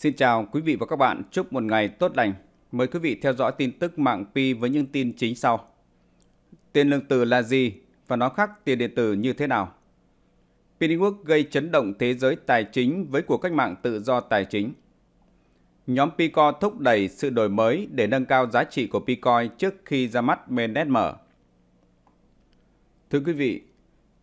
Xin chào quý vị và các bạn, chúc một ngày tốt lành. Mời quý vị theo dõi tin tức mạng Pi với những tin chính sau. Tiền lượng tử là gì và nó khác tiền điện tử như thế nào? pi network gây chấn động thế giới tài chính với cuộc cách mạng tự do tài chính. Nhóm Pico thúc đẩy sự đổi mới để nâng cao giá trị của Picoin trước khi ra mắt mainnet mở. Thưa quý vị,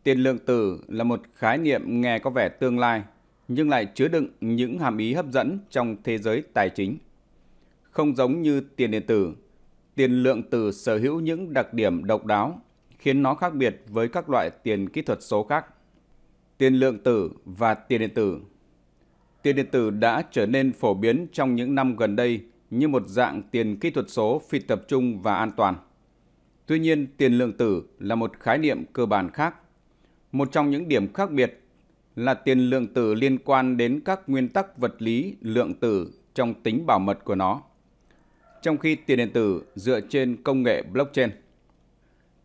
tiền lượng tử là một khái niệm nghe có vẻ tương lai – nhưng lại chứa đựng những hàm ý hấp dẫn trong thế giới tài chính. Không giống như tiền điện tử, tiền lượng tử sở hữu những đặc điểm độc đáo khiến nó khác biệt với các loại tiền kỹ thuật số khác. Tiền lượng tử và tiền điện tử Tiền điện tử đã trở nên phổ biến trong những năm gần đây như một dạng tiền kỹ thuật số phi tập trung và an toàn. Tuy nhiên, tiền lượng tử là một khái niệm cơ bản khác. Một trong những điểm khác biệt là tiền lượng tử liên quan đến các nguyên tắc vật lý lượng tử trong tính bảo mật của nó. Trong khi tiền điện tử dựa trên công nghệ blockchain.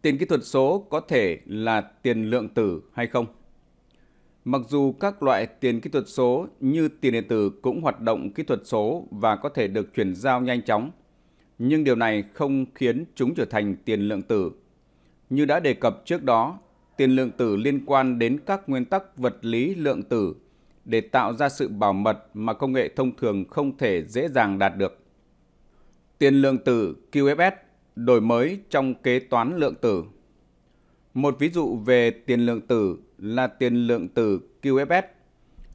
Tiền kỹ thuật số có thể là tiền lượng tử hay không? Mặc dù các loại tiền kỹ thuật số như tiền điện tử cũng hoạt động kỹ thuật số và có thể được chuyển giao nhanh chóng, nhưng điều này không khiến chúng trở thành tiền lượng tử. Như đã đề cập trước đó, tiền lượng tử liên quan đến các nguyên tắc vật lý lượng tử để tạo ra sự bảo mật mà công nghệ thông thường không thể dễ dàng đạt được. Tiền lượng tử QFS đổi mới trong kế toán lượng tử. Một ví dụ về tiền lượng tử là tiền lượng tử QFS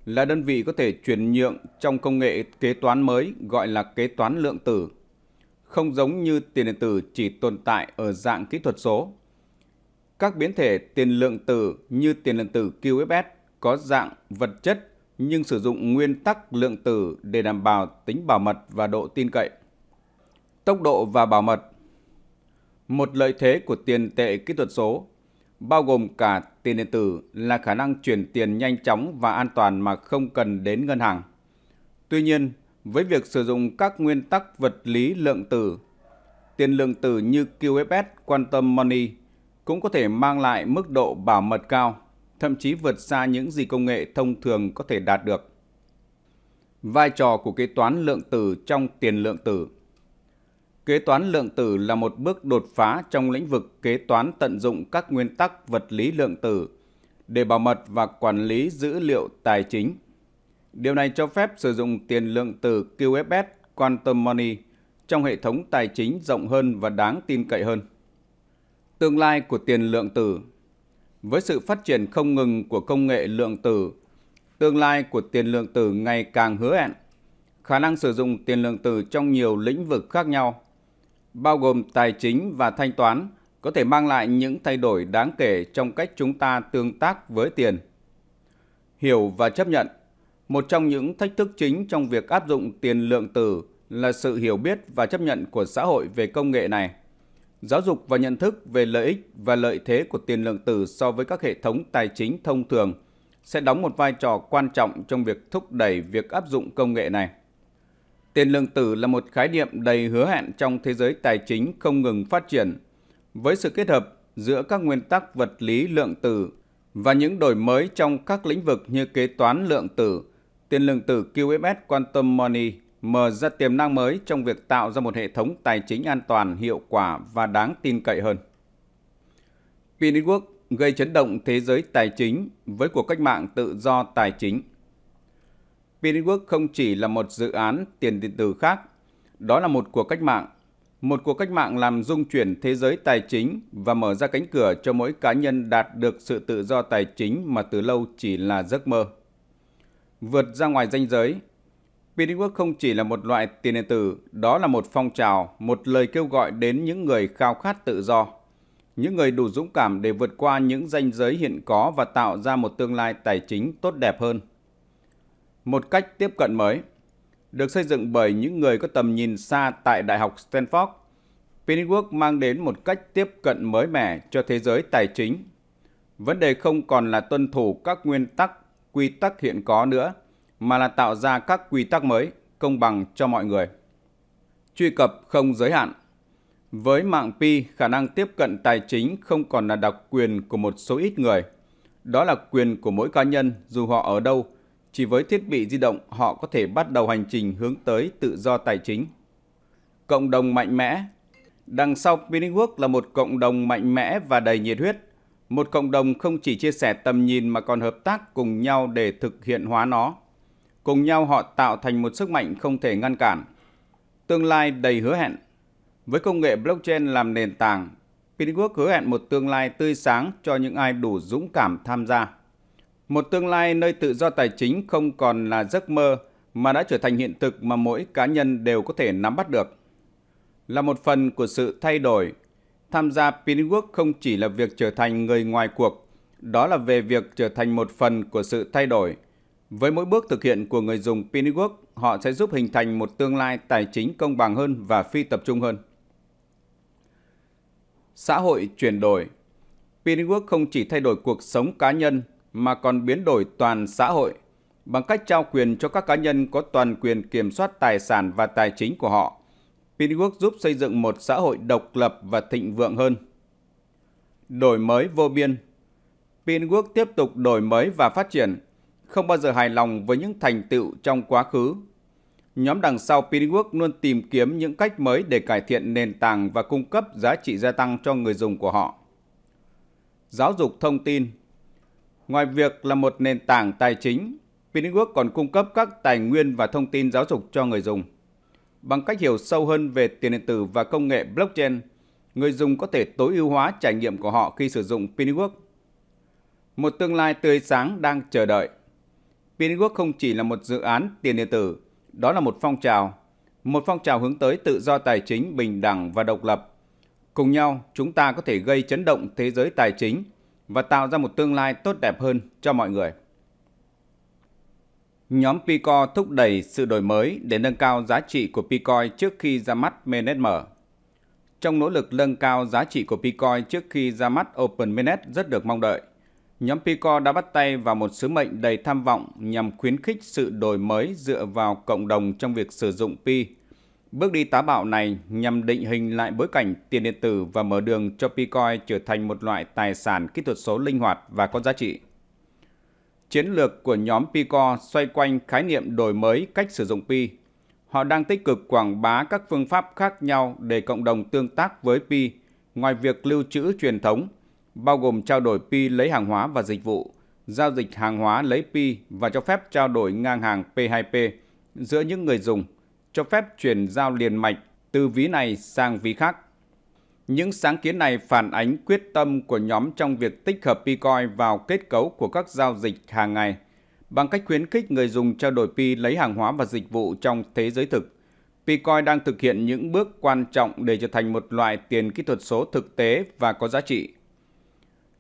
là đơn vị có thể chuyển nhượng trong công nghệ kế toán mới gọi là kế toán lượng tử. Không giống như tiền điện tử chỉ tồn tại ở dạng kỹ thuật số các biến thể tiền lượng tử như tiền lượng tử QFS có dạng vật chất nhưng sử dụng nguyên tắc lượng tử để đảm bảo tính bảo mật và độ tin cậy. Tốc độ và bảo mật Một lợi thế của tiền tệ kỹ thuật số bao gồm cả tiền điện tử là khả năng chuyển tiền nhanh chóng và an toàn mà không cần đến ngân hàng. Tuy nhiên, với việc sử dụng các nguyên tắc vật lý lượng tử, tiền lượng tử như QFS, Quantum Money – cũng có thể mang lại mức độ bảo mật cao, thậm chí vượt xa những gì công nghệ thông thường có thể đạt được. Vai trò của kế toán lượng tử trong tiền lượng tử Kế toán lượng tử là một bước đột phá trong lĩnh vực kế toán tận dụng các nguyên tắc vật lý lượng tử để bảo mật và quản lý dữ liệu tài chính. Điều này cho phép sử dụng tiền lượng tử QFS Quantum Money trong hệ thống tài chính rộng hơn và đáng tin cậy hơn. Tương lai của tiền lượng tử Với sự phát triển không ngừng của công nghệ lượng tử, tương lai của tiền lượng tử ngày càng hứa hẹn. Khả năng sử dụng tiền lượng tử trong nhiều lĩnh vực khác nhau, bao gồm tài chính và thanh toán, có thể mang lại những thay đổi đáng kể trong cách chúng ta tương tác với tiền. Hiểu và chấp nhận Một trong những thách thức chính trong việc áp dụng tiền lượng tử là sự hiểu biết và chấp nhận của xã hội về công nghệ này giáo dục và nhận thức về lợi ích và lợi thế của tiền lượng tử so với các hệ thống tài chính thông thường sẽ đóng một vai trò quan trọng trong việc thúc đẩy việc áp dụng công nghệ này. Tiền lượng tử là một khái niệm đầy hứa hẹn trong thế giới tài chính không ngừng phát triển, với sự kết hợp giữa các nguyên tắc vật lý lượng tử và những đổi mới trong các lĩnh vực như kế toán lượng tử, tiền lượng tử QFS Quantum Money mở ra tiềm năng mới trong việc tạo ra một hệ thống tài chính an toàn, hiệu quả và đáng tin cậy hơn. P-Network gây chấn động thế giới tài chính với cuộc cách mạng tự do tài chính. P-Network không chỉ là một dự án tiền điện tử khác, đó là một cuộc cách mạng. Một cuộc cách mạng làm dung chuyển thế giới tài chính và mở ra cánh cửa cho mỗi cá nhân đạt được sự tự do tài chính mà từ lâu chỉ là giấc mơ. Vượt ra ngoài danh giới, Pininwork không chỉ là một loại tiền điện tử, đó là một phong trào, một lời kêu gọi đến những người khao khát tự do. Những người đủ dũng cảm để vượt qua những ranh giới hiện có và tạo ra một tương lai tài chính tốt đẹp hơn. Một cách tiếp cận mới được xây dựng bởi những người có tầm nhìn xa tại Đại học Stanford. Pininwork mang đến một cách tiếp cận mới mẻ cho thế giới tài chính. Vấn đề không còn là tuân thủ các nguyên tắc, quy tắc hiện có nữa – mà là tạo ra các quy tắc mới công bằng cho mọi người. Truy cập không giới hạn Với mạng Pi, khả năng tiếp cận tài chính không còn là đặc quyền của một số ít người. Đó là quyền của mỗi cá nhân dù họ ở đâu. Chỉ với thiết bị di động họ có thể bắt đầu hành trình hướng tới tự do tài chính. Cộng đồng mạnh mẽ Đằng sau Piniwork là một cộng đồng mạnh mẽ và đầy nhiệt huyết. Một cộng đồng không chỉ chia sẻ tầm nhìn mà còn hợp tác cùng nhau để thực hiện hóa nó. Cùng nhau họ tạo thành một sức mạnh không thể ngăn cản. Tương lai đầy hứa hẹn. Với công nghệ blockchain làm nền tảng, Pinwork hứa hẹn một tương lai tươi sáng cho những ai đủ dũng cảm tham gia. Một tương lai nơi tự do tài chính không còn là giấc mơ mà đã trở thành hiện thực mà mỗi cá nhân đều có thể nắm bắt được. Là một phần của sự thay đổi, tham gia Pinwork không chỉ là việc trở thành người ngoài cuộc, đó là về việc trở thành một phần của sự thay đổi – với mỗi bước thực hiện của người dùng Piniwork, họ sẽ giúp hình thành một tương lai tài chính công bằng hơn và phi tập trung hơn. Xã hội chuyển đổi Piniwork không chỉ thay đổi cuộc sống cá nhân mà còn biến đổi toàn xã hội bằng cách trao quyền cho các cá nhân có toàn quyền kiểm soát tài sản và tài chính của họ. Piniwork giúp xây dựng một xã hội độc lập và thịnh vượng hơn. Đổi mới vô biên Piniwork tiếp tục đổi mới và phát triển – không bao giờ hài lòng với những thành tựu trong quá khứ. Nhóm đằng sau Pinwork luôn tìm kiếm những cách mới để cải thiện nền tảng và cung cấp giá trị gia tăng cho người dùng của họ. Giáo dục thông tin Ngoài việc là một nền tảng tài chính, Pinwork còn cung cấp các tài nguyên và thông tin giáo dục cho người dùng. Bằng cách hiểu sâu hơn về tiền điện tử và công nghệ blockchain, người dùng có thể tối ưu hóa trải nghiệm của họ khi sử dụng Pinwork. Một tương lai tươi sáng đang chờ đợi. Pinwork không chỉ là một dự án tiền điện tử, đó là một phong trào, một phong trào hướng tới tự do tài chính, bình đẳng và độc lập. Cùng nhau, chúng ta có thể gây chấn động thế giới tài chính và tạo ra một tương lai tốt đẹp hơn cho mọi người. Nhóm Pico thúc đẩy sự đổi mới để nâng cao giá trị của Picoin trước khi ra mắt MNetM. Trong nỗ lực nâng cao giá trị của Picoin trước khi ra mắt Open OpenMinet rất được mong đợi – nhóm PICO đã bắt tay vào một sứ mệnh đầy tham vọng nhằm khuyến khích sự đổi mới dựa vào cộng đồng trong việc sử dụng Pi. Bước đi táo bạo này nhằm định hình lại bối cảnh tiền điện tử và mở đường cho Bitcoin trở thành một loại tài sản kỹ thuật số linh hoạt và có giá trị. Chiến lược của nhóm Pico xoay quanh khái niệm đổi mới cách sử dụng Pi. Họ đang tích cực quảng bá các phương pháp khác nhau để cộng đồng tương tác với Pi, ngoài việc lưu trữ truyền thống bao gồm trao đổi pi lấy hàng hóa và dịch vụ, giao dịch hàng hóa lấy pi và cho phép trao đổi ngang hàng P2P giữa những người dùng, cho phép chuyển giao liền mạch từ ví này sang ví khác. Những sáng kiến này phản ánh quyết tâm của nhóm trong việc tích hợp Picoin vào kết cấu của các giao dịch hàng ngày bằng cách khuyến khích người dùng trao đổi Pi lấy hàng hóa và dịch vụ trong thế giới thực. Picoin đang thực hiện những bước quan trọng để trở thành một loại tiền kỹ thuật số thực tế và có giá trị,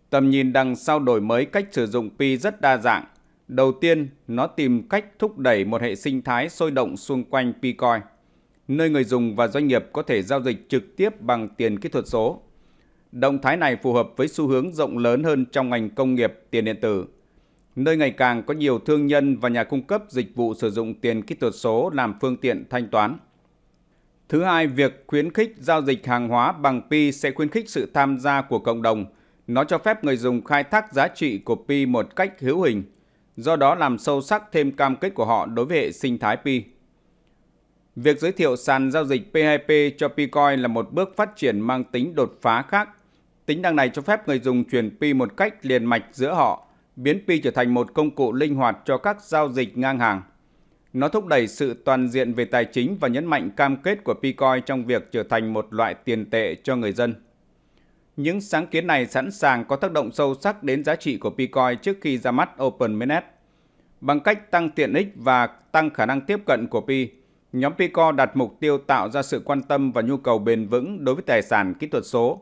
Tầm nhìn đằng sau đổi mới cách sử dụng pi rất đa dạng. Đầu tiên, nó tìm cách thúc đẩy một hệ sinh thái sôi động xung quanh Picoin, nơi người dùng và doanh nghiệp có thể giao dịch trực tiếp bằng tiền kỹ thuật số. Động thái này phù hợp với xu hướng rộng lớn hơn trong ngành công nghiệp tiền điện tử, nơi ngày càng có nhiều thương nhân và nhà cung cấp dịch vụ sử dụng tiền kỹ thuật số làm phương tiện thanh toán. Thứ hai, việc khuyến khích giao dịch hàng hóa bằng Pi sẽ khuyến khích sự tham gia của cộng đồng – nó cho phép người dùng khai thác giá trị của Pi một cách hữu hình, do đó làm sâu sắc thêm cam kết của họ đối với hệ sinh thái Pi. Việc giới thiệu sàn giao dịch P2P cho Picoin là một bước phát triển mang tính đột phá khác. Tính năng này cho phép người dùng chuyển Pi một cách liền mạch giữa họ, biến Pi trở thành một công cụ linh hoạt cho các giao dịch ngang hàng. Nó thúc đẩy sự toàn diện về tài chính và nhấn mạnh cam kết của Picoin trong việc trở thành một loại tiền tệ cho người dân. Những sáng kiến này sẵn sàng có tác động sâu sắc đến giá trị của Bitcoin trước khi ra mắt Open OpenManet. Bằng cách tăng tiện ích và tăng khả năng tiếp cận của Pi, nhóm Pico đặt mục tiêu tạo ra sự quan tâm và nhu cầu bền vững đối với tài sản kỹ thuật số,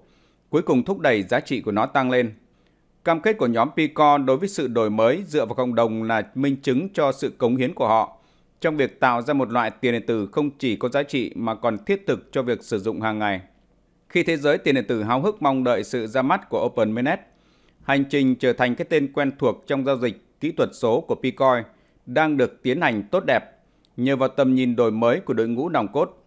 cuối cùng thúc đẩy giá trị của nó tăng lên. Cam kết của nhóm Pico đối với sự đổi mới dựa vào cộng đồng là minh chứng cho sự cống hiến của họ trong việc tạo ra một loại tiền điện tử không chỉ có giá trị mà còn thiết thực cho việc sử dụng hàng ngày. Khi thế giới tiền điện tử háo hức mong đợi sự ra mắt của Open OpenMinet, hành trình trở thành cái tên quen thuộc trong giao dịch kỹ thuật số của Picoin đang được tiến hành tốt đẹp nhờ vào tầm nhìn đổi mới của đội ngũ nòng cốt